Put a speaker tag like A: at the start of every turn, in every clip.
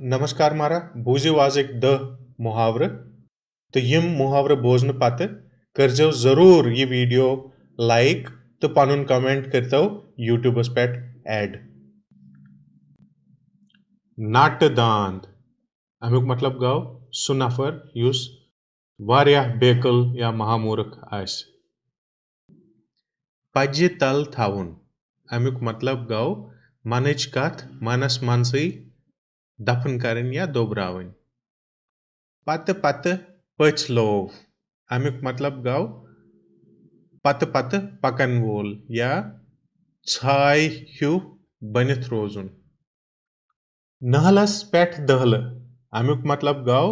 A: नमस्कार मारा बूझे एक द मुहावर तो यम मुहावर बोझने पाते कर जो ज़रूर ये वीडियो लाइक तो पानून कमेंट करता हो यूट्यूबर्स पेट ऐड नाटदांत अमुक मतलब गाव सुनाफर यूस वारिया बेकल या महामूर्ख आस पज्य तल थावन अमुक मतलब गाओ मनच कथ मनस मनस دفن کَرٕنۍ یا دۄبراوٕنۍ پتہٕ پتہٕ پٔژھۍ لوو اَمیُک مطلب گوٚو پتہٕ پتہٕ پکن وول یا ژھاے ہیُو بٔنِتھ روزُن نہلس پٮ۪ٹھ دٔہلہٕ اَمیُک مطلب گوٚو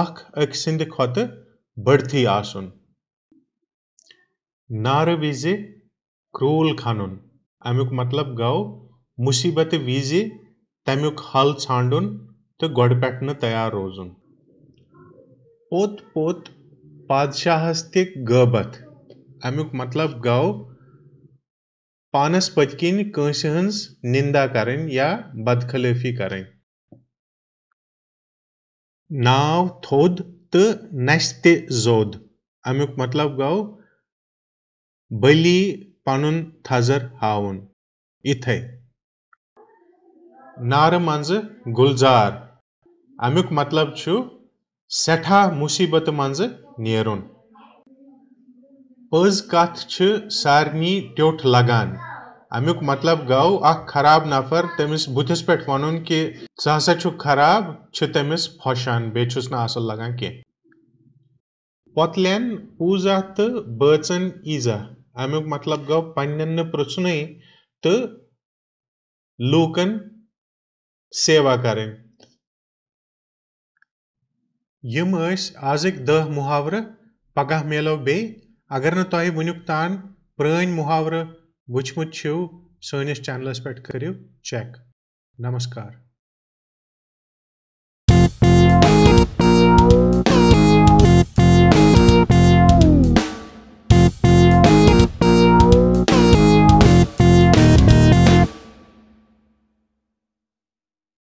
A: اکھ أکۍ سٕنٛدِ کھۄتہٕ بٔڑتھٕے آسُن نارٕ وِزِ کرٛوٗل کھنُن اَمیُک مطلب گوٚو مُصیٖبتہِ وِزِ तमिक हल छांडुन तो गोड पे तैयार रोजन पोत पोत पादशाहस तक गबत अमुक मतलब गो पानस पतकिन कंसि हंस निंदा करें या बदखलफी करें नाव थोद तो नश्ते जोद अमुक मतलब गो बली पन थजर हाउन इथे नार मंज गुलजार अमुक मतलब सठा मुसीबत मंज न पज कथ सारे ट्योट लगान अमुक मतलब गौ खराब नफर तमिस बुथिस पे वन कि सह खराब तमिस फोशान बेस ना असल लगान कह पोतलन पूजा तो बचन ईजा अमुक मतलब गो पन्न पुछन तो लूकन सेवा करें यम आजिक दह मुहावर पगह मेलो बे अगर न तह वुनुक तान पुरान मुहावर वुचमुत सैनस चैनलस पे करू चेक नमस्कार